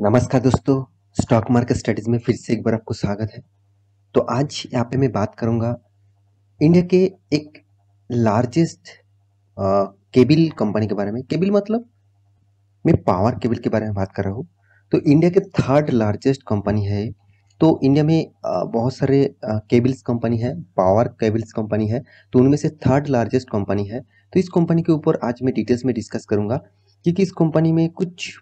नमस्कार दोस्तों stock market studies में फिर से एक बार आपको स्वागत है तो आज यहाँ पे मैं बात करूँगा इंडिया के एक लार्जेस्ट केबल कंपनी के बारे में केबल मतलब मैं पावर केबल के बारे में बात कर रहा हूँ तो इंडिया के थर्ड लार्जेस्ट कंपनी है तो इंडिया में बहुत सारे केबल्स कंपनी है पावर केबल्स कंपनी है तो उनमें से थर्ड लार्जेस्ट कंपनी है तो इस कंपनी के ऊपर आज मैं डिटेल्स में डिस्कस करूँगा क्योंकि इस कंपनी में कुछ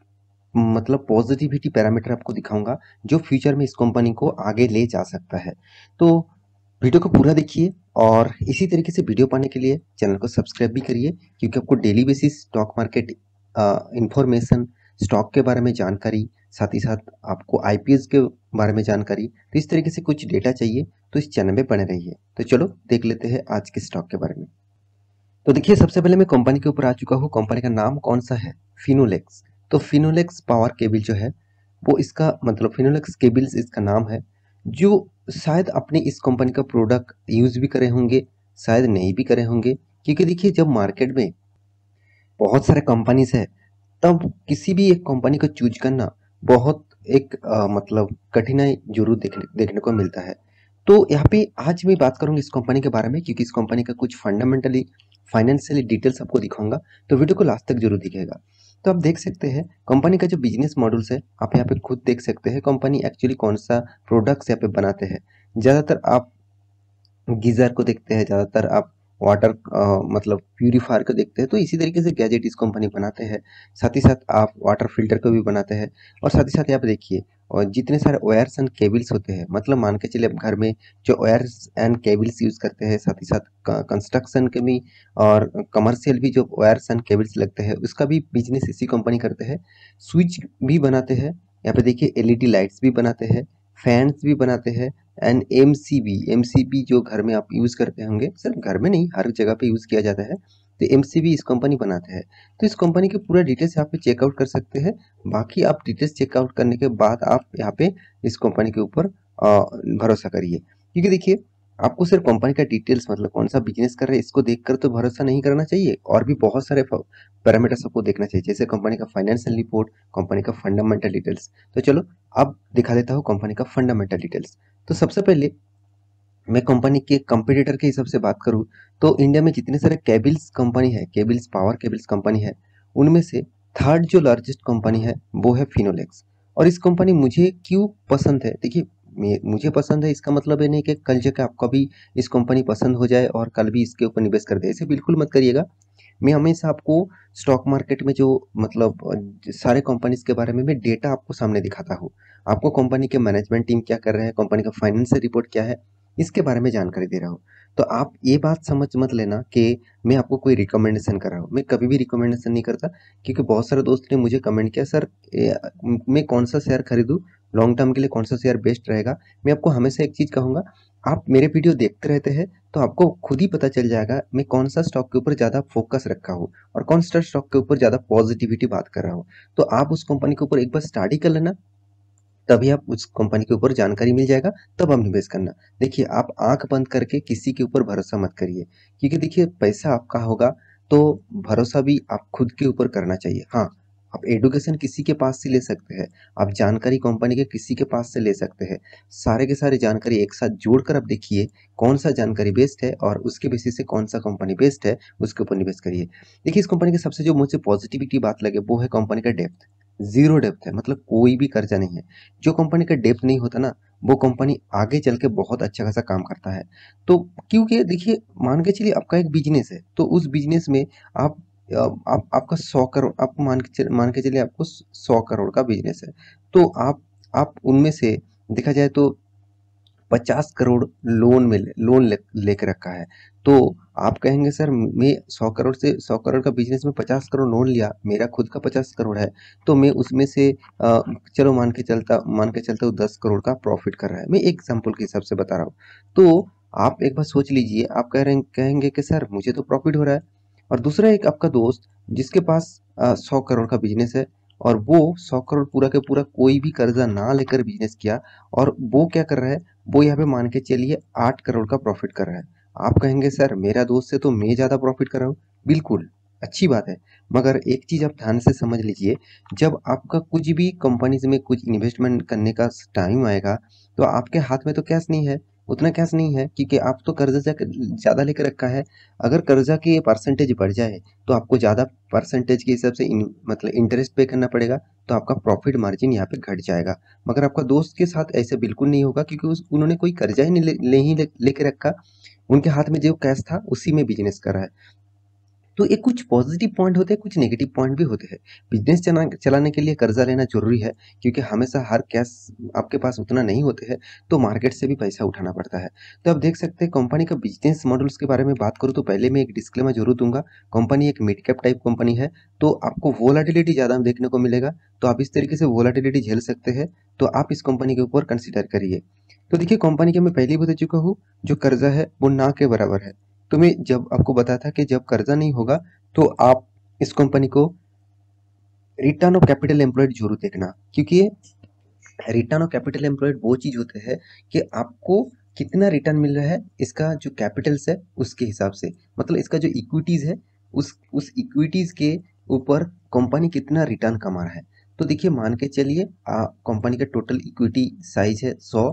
मतलब पॉजिटिविटी पैरामीटर आपको दिखाऊंगा जो फ्यूचर में इस कंपनी को आगे ले जा सकता है तो वीडियो को पूरा देखिए और इसी तरीके से वीडियो पाने के लिए चैनल को सब्सक्राइब भी करिए क्योंकि आपको daily basis stock market information stock के बारे में जानकारी साथ ही साथ आपको आई के बारे में जानकारी तो इस तरीके से कुछ डेटा चाहिए तो इस चैनल में बने रहिए तो चलो देख लेते हैं आज के स्टॉक के बारे में तो देखिए सबसे पहले मैं कंपनी के ऊपर आ चुका हूँ कंपनी का नाम कौन सा है फिनोलेक्स तो फिनोलेक्स पावर केबल जो है वो इसका मतलब फिनोलेक्स केबल्स इसका नाम है जो शायद अपने इस कंपनी का प्रोडक्ट यूज़ भी करे होंगे शायद नहीं भी करे होंगे क्योंकि देखिए जब मार्केट में बहुत सारे कंपनीज है तब किसी भी एक कंपनी को चूज करना बहुत एक आ, मतलब कठिनाई जरूर देखने देखने को मिलता है तो यहाँ पे आज मैं बात करूँगी इस कंपनी के बारे में क्योंकि इस कंपनी का कुछ फंडामेंटली फाइनेंशियली डिटेल्स आपको दिखाऊंगा तो वीडियो को लास्ट तक जरूर दिखेगा तो आप देख सकते हैं कंपनी का जो बिजनेस मॉडल्स है आप यहाँ पे खुद देख सकते हैं कंपनी एक्चुअली कौन सा प्रोडक्ट्स यहाँ पे बनाते हैं ज़्यादातर आप गीज़र को देखते हैं ज़्यादातर आप वाटर मतलब प्यूरीफायर को देखते हैं तो इसी तरीके से गैजेट इस कंपनी बनाते हैं साथ ही साथ आप वाटर फिल्टर को भी बनाते हैं और साथ ही साथ आप देखिए और जितने सारे वायर्स एंड केबल्स होते हैं मतलब मान के चलिए आप घर में जो वायर्स एंड केबल्स यूज़ करते हैं साथ ही साथ कंस्ट्रक्शन के भी और कमर्शियल भी जो वायर्स एंड केबल्स लगते हैं उसका भी बिजनेस इसी कंपनी करते हैं स्विच भी बनाते हैं यहाँ पे देखिए एलईडी लाइट्स भी बनाते हैं फैंस भी बनाते हैं and M C B M C B जो घर में आप यूज़ करते होंगे सिर्फ घर में नहीं हर जगह पे यूज़ किया जाता है तो एम सी बी इस कंपनी बनाते हैं तो इस कंपनी के पूरा डिटेल्स यहाँ पे चेकआउट कर सकते हैं बाकी आप डिटेल्स चेकआउट करने के बाद आप यहाँ पे इस कंपनी के ऊपर भरोसा करिए क्योंकि देखिए आपको सिर्फ कंपनी का डिटेल्स मतलब कौन सा बिजनेस कर रहे हैं इसको देखकर तो भरोसा नहीं करना चाहिए और भी बहुत सारे पैरामीटर्स आपको देखना चाहिए जैसे कंपनी का फाइनेंशियल रिपोर्ट कंपनी का फंडामेंटल डिटेल्स तो चलो अब दिखा देता हूँ कंपनी का फंडामेंटल डिटेल्स तो सबसे पहले मैं कंपनी के कंपटीटर के हिसाब से बात करूँ तो इंडिया में जितने सारे केबल्स कंपनी है केबल्स पावर केबल्स कंपनी है उनमें से थर्ड जो लार्जेस्ट कंपनी है वो है फिनोलेक्स और इस कंपनी मुझे क्यों पसंद है देखिए मुझे पसंद है इसका मतलब ये नहीं कि कल जगह आपको भी इस कंपनी पसंद हो जाए और कल भी इसके ऊपर निवेश कर दे ऐसे बिल्कुल मत करिएगा मैं हमेशा आपको स्टॉक मार्केट में जो मतलब सारे कंपनीज के बारे में मैं डेटा आपको सामने दिखाता हूँ आपको कंपनी के मैनेजमेंट टीम क्या कर रहे हैं कंपनी का फाइनेंशियल रिपोर्ट क्या है इसके बारे में जानकारी दे रहा हूँ तो आप ये बात समझ मत लेना कि मैं आपको कोई रिकमेंडेशन कर रहा हूँ मैं कभी भी रिकमेंडेशन नहीं करता क्योंकि बहुत सारे दोस्त ने मुझे कमेंट किया सर मैं कौन सा शेयर खरीदूँ लॉन्ग टर्म के लिए कौन सा शेयर बेस्ट रहेगा मैं आपको हमेशा एक चीज़ कहूँगा आप मेरे वीडियो देखते रहते हैं तो आपको खुद ही पता चल जाएगा मैं कौन सा स्टॉक के ऊपर ज़्यादा फोकस रखा हूँ और कौन सा स्टॉक के ऊपर ज़्यादा पॉजिटिविटी बात कर रहा हूँ तो आप उस कंपनी के ऊपर एक बार स्टडी कर लेना तभी आप उस कंपनी के ऊपर जानकारी मिल जाएगा तब आप निवेश करना देखिए आप आंख बंद करके किसी के ऊपर भरोसा मत करिए क्योंकि देखिए पैसा आपका होगा तो भरोसा भी आप खुद के ऊपर करना चाहिए हाँ आप एडुकेशन किसी के पास से ले सकते हैं आप जानकारी कंपनी के किसी के पास से ले सकते हैं सारे के सारे जानकारी एक साथ जोड़ कर आप देखिए कौन सा जानकारी बेस्ट है और उसके बेसिस से कौन सा कंपनी बेस्ट है उसके ऊपर निवेश करिए देखिए इस कंपनी के सबसे जो मुझे पॉजिटिविटी बात लगे वो है कंपनी का डेप्थ जीरो डेप्थ है मतलब कोई भी कर्जा नहीं है जो कंपनी का डेप्थ नहीं होता ना वो कंपनी आगे चल के बहुत अच्छा खासा काम करता है तो क्योंकि देखिए मान के चलिए आपका एक बिजनेस है तो उस बिजनेस में आप आप आपका सौ करोड़ आप मान के चल, मान के चलिए आपको सौ करोड़ का बिजनेस है तो आप आप उनमें से देखा जाए तो पचास करोड़ लोन में लोन लेकर ले रखा है तो आप कहेंगे सर मैं सौ करोड़ से सौ करोड़ का बिजनेस में पचास करोड़ लोन लिया मेरा खुद का पचास करोड़ है तो मैं उसमें से चलो मान के चलता मान के चलता हूँ दस करोड़ का प्रॉफिट कर रहा है मैं एग्जाम्पल के हिसाब से बता रहा हूँ तो आप एक बार सोच लीजिए आप कह रहे कहेंगे कि सर मुझे तो प्रॉफिट हो रहा है और दूसरा एक आपका दोस्त जिसके पास सौ करोड़ का बिजनेस है और वो सौ करोड़ पूरा के पूरा कोई भी कर्जा ना लेकर बिजनेस किया और वो क्या कर रहा है वो यहाँ पे मान के चलिए आठ करोड़ का प्रॉफिट कर रहा है आप कहेंगे सर मेरा दोस्त से तो मैं ज़्यादा प्रॉफिट कर रहा हूँ बिल्कुल अच्छी बात है मगर एक चीज़ आप ध्यान से समझ लीजिए जब आपका कुछ भी कंपनीज में कुछ इन्वेस्टमेंट करने का टाइम आएगा तो आपके हाथ में तो कैश नहीं है उतना कैश नहीं है क्योंकि आप तो कर्जा ज़्यादा लेकर रखा है अगर कर्जा की परसेंटेज बढ़ जाए तो आपको ज़्यादा परसेंटेज के हिसाब से इन, मतलब इंटरेस्ट पे करना पड़ेगा तो आपका प्रॉफिट मार्जिन यहाँ पे घट जाएगा मगर आपका दोस्त के साथ ऐसे बिल्कुल नहीं होगा क्योंकि उस उन्होंने कोई कर्जा ही नहीं ले, ले, ले, लेके रखा उनके हाथ में जो कैश था उसी में बिजनेस कर रहा है तो ये कुछ पॉजिटिव पॉइंट होते हैं कुछ नेगेटिव पॉइंट भी होते हैं बिजनेस चला चलाने के लिए कर्जा लेना जरूरी है क्योंकि हमेशा हर कैश आपके पास उतना नहीं होते हैं तो मार्केट से भी पैसा उठाना पड़ता है तो आप देख सकते हैं कंपनी का बिजनेस मॉडल्स के बारे में बात करूँ तो पहले मैं एक डिस्क्लेमर जरूर दूंगा कंपनी एक मिड कैप टाइप कंपनी है तो आपको वोलाटिलिटी ज़्यादा देखने को मिलेगा तो आप इस तरीके से वोलाटिलिटी झेल सकते हैं तो आप इस कंपनी के ऊपर कंसिडर करिए तो देखिए कंपनी के मैं पहले ही बता चुका हूँ जो कर्जा है वो ना के बराबर है मैं जब आपको बताया था कि जब कर्जा नहीं होगा तो आप इस कंपनी को रिटर्न ऑफ कैपिटल एम्प्लॉयड जरूर देखना क्योंकि रिटर्न ऑफ कैपिटल एम्प्लॉयड वो चीज़ होते हैं कि आपको कितना रिटर्न मिल रहा है इसका जो कैपिटल्स है उसके हिसाब से मतलब इसका जो इक्विटीज़ है उस उस इक्विटीज़ के ऊपर कंपनी कितना रिटर्न कमा रहा है तो देखिए मान के चलिए कंपनी का टोटल इक्विटी साइज है सौ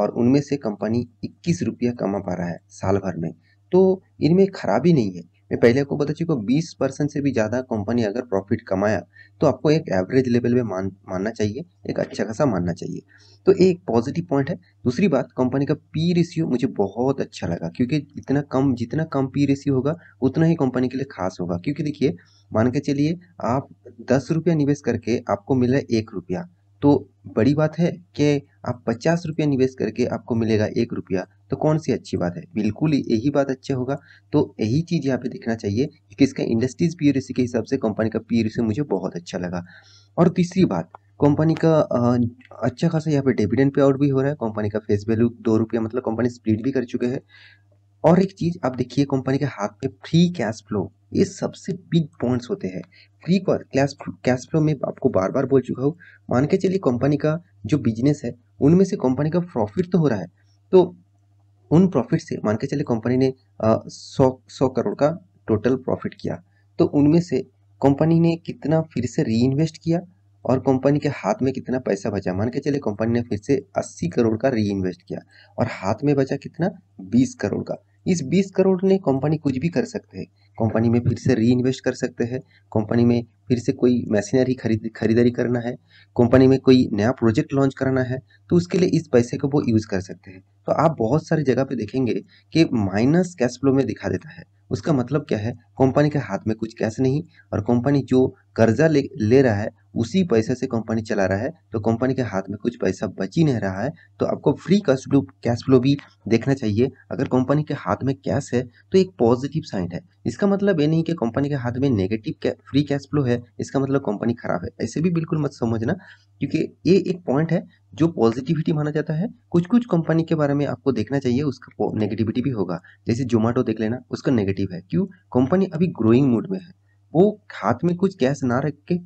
और उनमें से कंपनी इक्कीस रुपया कमा पा रहा है साल भर में तो इनमें खराबी नहीं है मैं पहले आपको बता चुका बीस परसेंट से भी ज़्यादा कंपनी अगर प्रॉफिट कमाया तो आपको एक एवरेज लेवल में मान मानना चाहिए एक अच्छा खासा मानना चाहिए तो एक पॉजिटिव पॉइंट है दूसरी बात कंपनी का पी रेशियो मुझे बहुत अच्छा लगा क्योंकि इतना कम जितना कम पी रेशियो होगा उतना ही कंपनी के लिए खास होगा क्योंकि देखिए मान के चलिए आप दस रुपया निवेश करके आपको मिला एक रुपया तो बड़ी बात है कि आप पचास रुपया निवेश करके आपको मिलेगा एक रुपया तो कौन सी अच्छी बात है बिल्कुल यही बात अच्छा होगा तो यही चीज़ यहाँ पे देखना चाहिए कि इसका इंडस्ट्रीज पी के हिसाब से कंपनी का पी मुझे बहुत अच्छा लगा और तीसरी बात कंपनी का अच्छा खासा यहाँ पे डिविडेंड पे आउट भी हो रहा है कंपनी का फेस वैल्यू दो रुपया मतलब कंपनी स्प्लिट भी कर चुके हैं और एक चीज़ आप देखिए कंपनी के हाथ में फ्री कैश फ्लो ये सबसे बिग पॉइंट्स होते हैं फ्री और कैश कैश फ्लो में आपको बार बार बोल चुका हूँ मान के चलिए कंपनी का जो बिजनेस है उनमें से कंपनी का प्रॉफिट तो हो रहा है तो उन प्रॉफिट से मान के चलिए कंपनी ने सौ सौ करोड़ का टोटल प्रॉफिट किया तो उनमें से कंपनी ने कितना फिर से री इन्वेस्ट किया और कंपनी के हाथ में कितना पैसा बचा मान के चले कंपनी ने फिर से 80 करोड़ का री इन्वेस्ट किया और हाथ में बचा कितना 20 करोड़ का इस बीस करोड़ ने कंपनी कुछ भी कर सकते हैं कंपनी में फिर से री इन्वेस्ट कर सकते हैं कंपनी में फिर से कोई मशीनरी खरीद खरीदारी करना है कंपनी में कोई नया प्रोजेक्ट लॉन्च कराना है तो उसके लिए इस पैसे को वो यूज़ कर सकते हैं तो आप बहुत सारी जगह पे देखेंगे कि माइनस कैश फ्लो में दिखा देता है उसका मतलब क्या है कंपनी के हाथ में कुछ कैश नहीं और कंपनी जो कर्जा ले ले रहा है उसी पैसे से कंपनी चला रहा है तो कंपनी के हाथ में कुछ पैसा बच ही नहीं रहा है तो आपको free cash flow cash flow भी देखना चाहिए अगर कंपनी के हाथ में कैश है तो एक पॉजिटिव साइन है इसका मतलब ये नहीं कि कंपनी के हाथ में नेगेटिव फ्री कैश फ्लो है इसका मतलब कंपनी खराब है ऐसे भी बिल्कुल मत समझना क्योंकि ये एक पॉइंट है जो पॉजिटिविटी माना जाता है कुछ कुछ कंपनी के बारे में आपको देखना चाहिए उसका नेगेटिविटी भी होगा जैसे जोमेटो देख लेना उसका नेगेटिव है क्यों कंपनी अभी ग्रोइंग मूड में है वो हाथ में कुछ कैश ना रख के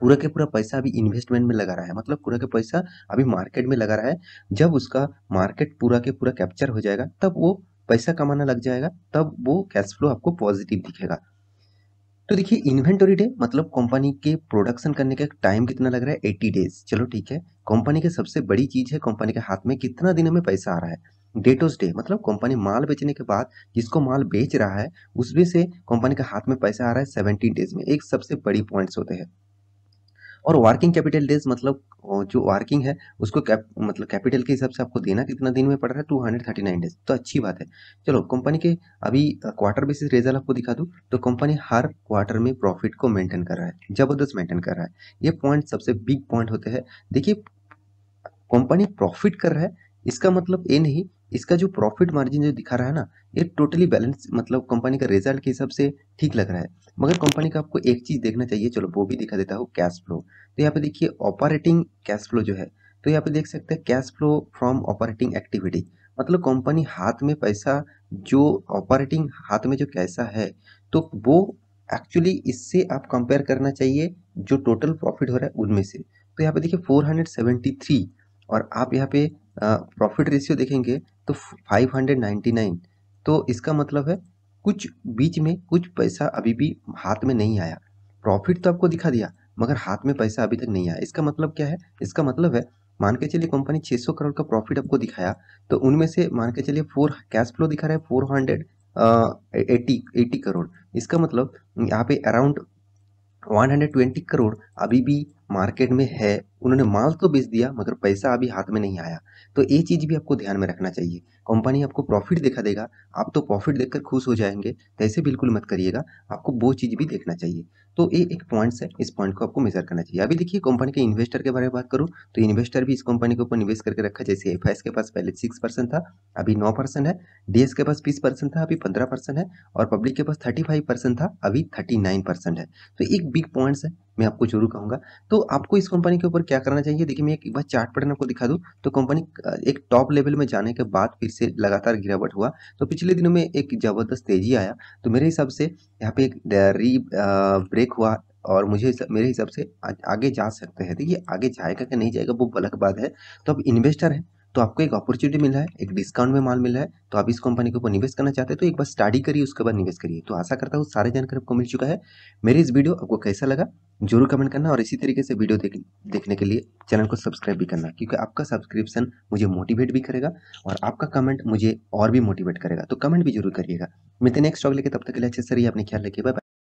पूरा के पूरा पैसा अभी इन्वेस्टमेंट में लगा रहा है मतलब पूरा के पैसा अभी मार्केट में लगा रहा है जब उसका मार्केट पूरा के पूरा कैप्चर हो जाएगा तब वो पैसा कमाना लग जाएगा तब वो कैश फ्लो आपको पॉजिटिव दिखेगा तो देखिए इन्वेंटरी डे मतलब कंपनी के प्रोडक्शन करने का टाइम कितना लग रहा है एट्टी डेज चलो ठीक है कंपनी की सबसे बड़ी चीज़ है कंपनी के हाथ में कितना दिनों में पैसा आ रहा है डेटोस डे मतलब कंपनी माल बेचने के बाद जिसको माल बेच रहा है उसमें से कंपनी के हाथ में पैसा आ रहा है सेवेंटीन डेज में एक सबसे बड़ी पॉइंट्स होते हैं और वर्किंग कैपिटल डेज मतलब जो वर्किंग है उसको कैप मतलब कैपिटल के हिसाब से आपको देना कितना दिन में पड़ रहा है two hundred thirty nine days तो अच्छी बात है चलो कंपनी के अभी क्वार्टर बेसिस रिजल्ट आपको दिखा दूँ तो कंपनी हर क्वार्टर में प्रॉफिट को मेंटेन कर रहा है जबरदस्त मेंटेन कर रहा है ये पॉइंट सबसे बिग पॉइंट होते हैं देखिए कंपनी प्रॉफिट कर रहा है इसका मतलब ये नहीं इसका जो प्रॉफिट मार्जिन जो दिखा रहा है ना ये टोटली बैलेंस मतलब कंपनी का रिजल्ट के हिसाब से ठीक लग रहा है मगर कंपनी का आपको एक चीज़ देखना चाहिए चलो वो भी दिखा देता हूँ कैश फ्लो तो यहाँ पे देखिए ऑपरेटिंग कैश फ्लो जो है तो यहाँ पे देख सकते हैं cash flow from operating activity मतलब कंपनी हाथ में पैसा जो ऑपरेटिंग हाथ में जो कैसा है तो वो एक्चुअली इससे आप कंपेयर करना चाहिए जो टोटल प्रॉफिट हो रहा है उनमें से तो यहाँ पे देखिए 473 और आप यहाँ पे प्रॉफिट रेशियो देखेंगे तो 599 तो इसका मतलब है कुछ बीच में कुछ पैसा अभी भी हाथ में नहीं आया प्रॉफिट तो आपको दिखा दिया मगर हाथ में पैसा अभी तक नहीं आया इसका मतलब क्या है इसका मतलब है मान के चलिए कंपनी 600 करोड़ का प्रॉफिट आपको दिखाया तो उनमें से मान के चलिए फोर कैश फ्लो दिखा रहा है four hundred eighty eighty crore इसका मतलब यहाँ पे अराउंड 120 करोड़ अभी भी मार्केट में है उन्होंने माल तो बेच दिया मगर पैसा अभी हाथ में नहीं आया तो ये चीज़ भी आपको ध्यान में रखना चाहिए कंपनी आपको प्रॉफिट दिखा देगा आप तो प्रॉफिट देखकर खुश हो जाएंगे ऐसे बिल्कुल मत करिएगा आपको वो चीज़ भी देखना चाहिए तो ये एक पॉइंट्स है इस पॉइंट को आपको मेजर करना चाहिए अभी देखिए कंपनी के इन्वेस्टर के बारे में बात करूँ तो इन्वेस्टर भी इस कंपनी के ऊपर निवेश करके रखा जैसे एफ के पास पहले सिक्स परसेंट था अभी नौ परसेंट है डी के पास बीस परसेंट था अभी पंद्रह परसेंट है और पब्लिक के पास थर्टी फाइव परसेंट था अभी थर्टी नाइन परसेंट है तो एक बिग पॉइंट्स है मैं आपको जरूर कहूंगा तो आपको इस कंपनी के ऊपर क्या करना चाहिए देखिए मैं एक बार चार्ट पैटर्न आपको दिखा दूं तो कंपनी एक टॉप लेवल में जाने के बाद फिर जिससे लगातार गिरावट हुआ तो पिछले दिनों में एक ज़बरदस्त तेज़ी आया तो मेरे हिसाब से यहाँ पे एक री ब्रेक हुआ और मुझे मेरे हिसाब से आगे जा सकते हैं देखिए आगे जाएगा कि नहीं जाएगा वो अलग बात है तो अब इन्वेस्टर हैं तो आपको एक अपॉर्चुनिटी मिला है एक डिस्काउंट में माल मिला है तो आप इस कंपनी के ऊपर निवेश करना चाहते हैं तो एक बार स्टडी करिए उसके बाद निवेश करिए तो आशा करता हूँ सारे जानकारी आपको मिल चुका है मेरी इस वीडियो आपको कैसा लगा जरूर कमेंट करना और इसी तरीके से वीडियो देख, देखने के लिए चैनल को सब्सक्राइब भी करना क्योंकि आपका सब्सक्रिप्शन मुझे मोटिवेट भी करेगा और आपका कमेंट मुझे और भी मोटिवेट करेगा तो कमेंट भी जरूर करिएगा मिलते नेक्स्ट स्टॉक लेके तब तक के लिए अच्छे से रहिए अपने ख्याल रखिए बाय